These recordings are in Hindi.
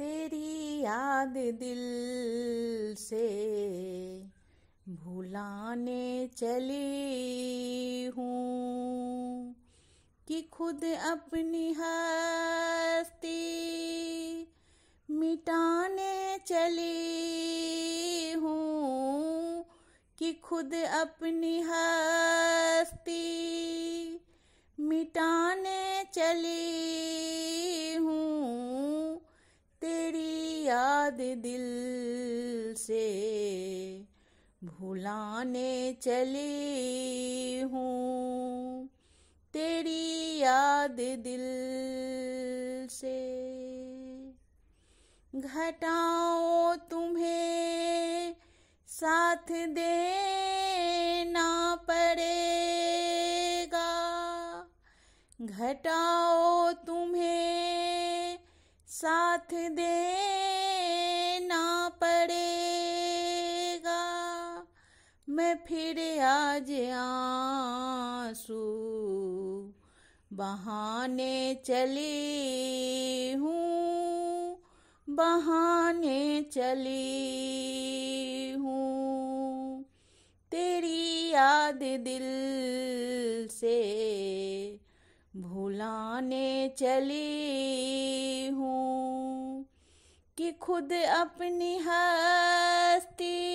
तेरी याद दिल से भुलाने चली हूँ कि खुद अपनी हस्ती मिटाने चली हूँ कि खुद अपनी हस्ती मिटाने चली याद दिल से भुलाने चली हूँ तेरी याद दिल से घटाओ तुम्हें साथ देना पड़ेगा घटाओ तुम्हें साथ दे फिर आज आंसू बहाने चली हूँ बहाने चली हूँ तेरी याद दिल से भुलाने चली हूँ कि खुद अपनी हस्ती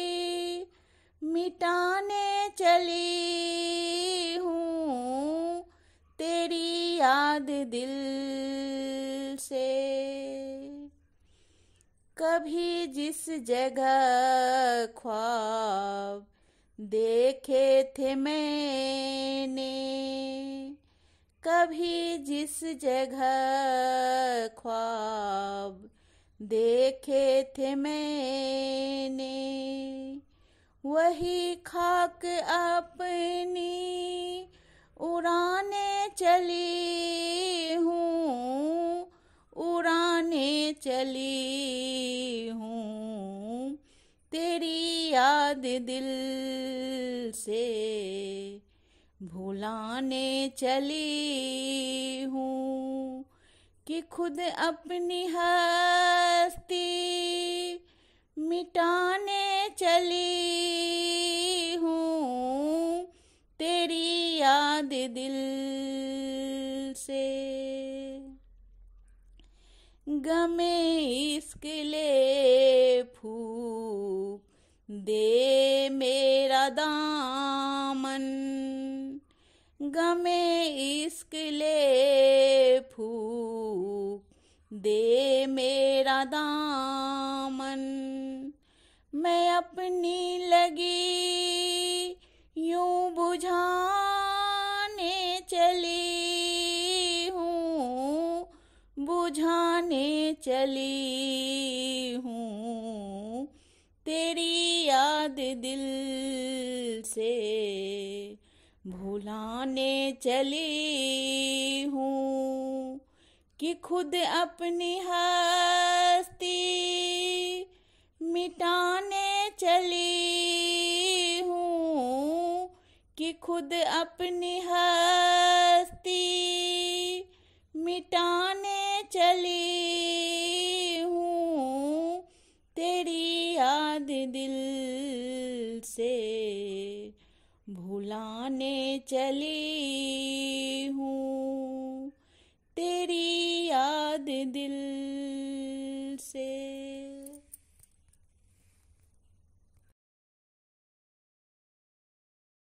मिटाने चली हूँ तेरी याद दिल से कभी जिस जगह ख्वाब देखे थे मैंने कभी जिस जगह ख्वाब देखे थे मैंने वही खाक अपनी उड़ाने चली हूँ उड़ाने चली हूँ तेरी याद दिल से भुलाने चली हूँ कि खुद अपनी हस्ती मिटाने चली दे दिल से गमे इसके ले फूक दे मेरा दामन गमे इसके ले फूक दे मेरा दामन मैं अपनी लगी बुझाने चली हूँ तेरी याद दिल से भुलाने चली हूँ कि खुद अपनी हस्ती मिटाने चली हूँ कि खुद अपनी हस्ती मिटाने चली हूँ तेरी याद दिल से भुलाने चली हूँ तेरी याद दिल से